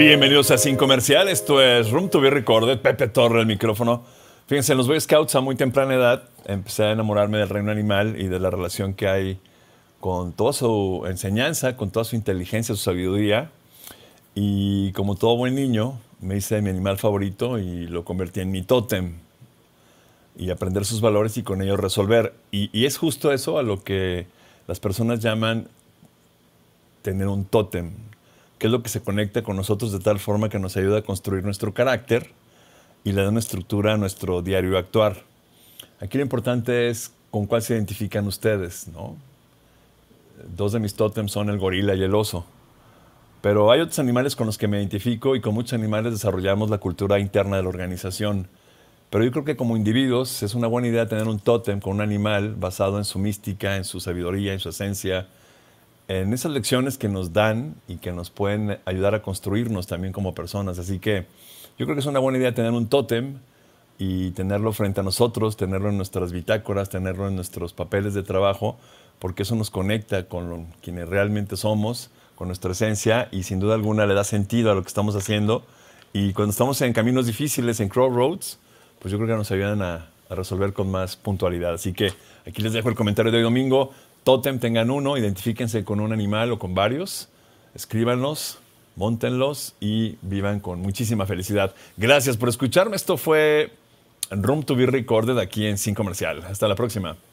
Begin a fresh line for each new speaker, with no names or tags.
Bienvenidos a Sin Comercial, esto es Room to be Recorded, Pepe Torre el micrófono. Fíjense, los Boy Scouts a muy temprana edad empecé a enamorarme del reino animal y de la relación que hay con toda su enseñanza, con toda su inteligencia, su sabiduría. Y como todo buen niño, me hice mi animal favorito y lo convertí en mi tótem. Y aprender sus valores y con ello resolver. Y, y es justo eso a lo que las personas llaman tener un tótem, que es lo que se conecta con nosotros de tal forma que nos ayuda a construir nuestro carácter y le da una estructura a nuestro diario actuar. Aquí lo importante es con cuál se identifican ustedes, ¿no? Dos de mis tótems son el gorila y el oso. Pero hay otros animales con los que me identifico y con muchos animales desarrollamos la cultura interna de la organización. Pero yo creo que como individuos es una buena idea tener un tótem con un animal basado en su mística, en su sabiduría, en su esencia, en esas lecciones que nos dan y que nos pueden ayudar a construirnos también como personas. Así que yo creo que es una buena idea tener un tótem y tenerlo frente a nosotros, tenerlo en nuestras bitácoras, tenerlo en nuestros papeles de trabajo, porque eso nos conecta con quienes realmente somos, con nuestra esencia y sin duda alguna le da sentido a lo que estamos haciendo. Y cuando estamos en caminos difíciles, en crossroads, pues yo creo que nos ayudan a, a resolver con más puntualidad. Así que aquí les dejo el comentario de hoy domingo. Totem tengan uno, identifíquense con un animal o con varios, escríbanlos, montenlos y vivan con muchísima felicidad. Gracias por escucharme. Esto fue Room to be Recorded aquí en Sin Comercial. Hasta la próxima.